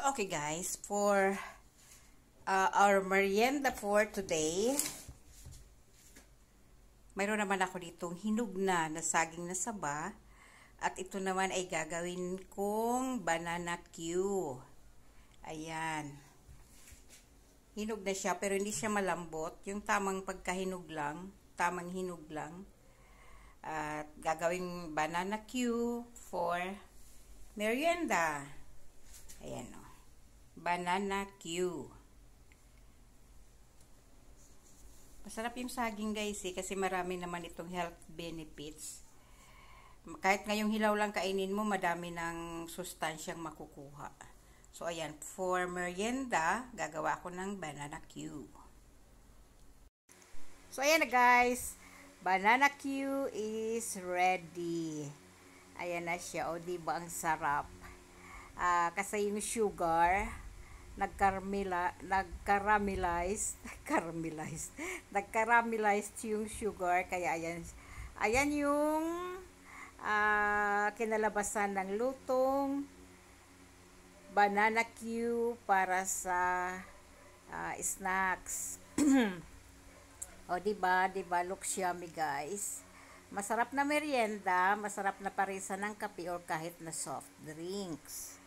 So, okay guys, for uh, our merienda for today, mayroon naman ako ditong hinug na na saging na saba. At ito naman ay gagawin kong banana Q. Ayan. Hinog na siya pero hindi siya malambot. Yung tamang pagkahinog lang, tamang hinog lang. At gagawing banana Q for merienda. Ayan o. Oh. Banana Q. Masarap yung saging guys eh, kasi marami naman itong health benefits. Kahit ngayong hilaw lang kainin mo, madami ng sustansyang makukuha. So ayan, for merienda, gagawa ko ng banana Q. So ayan na guys, banana Q is ready. Ayan na siya, o diba ang sarap. Uh, kasi yung sugar, nagkarmila, nagkaramelize, nagkaramelize, nagkaramelize yung sugar. Kaya ayan, ayan yung uh, kinalabasan ng lutong banana cue para sa uh, snacks. o, oh, diba? Diba? Looks yummy, guys. Masarap na merienda, masarap na parisa ng kape or kahit na soft drinks.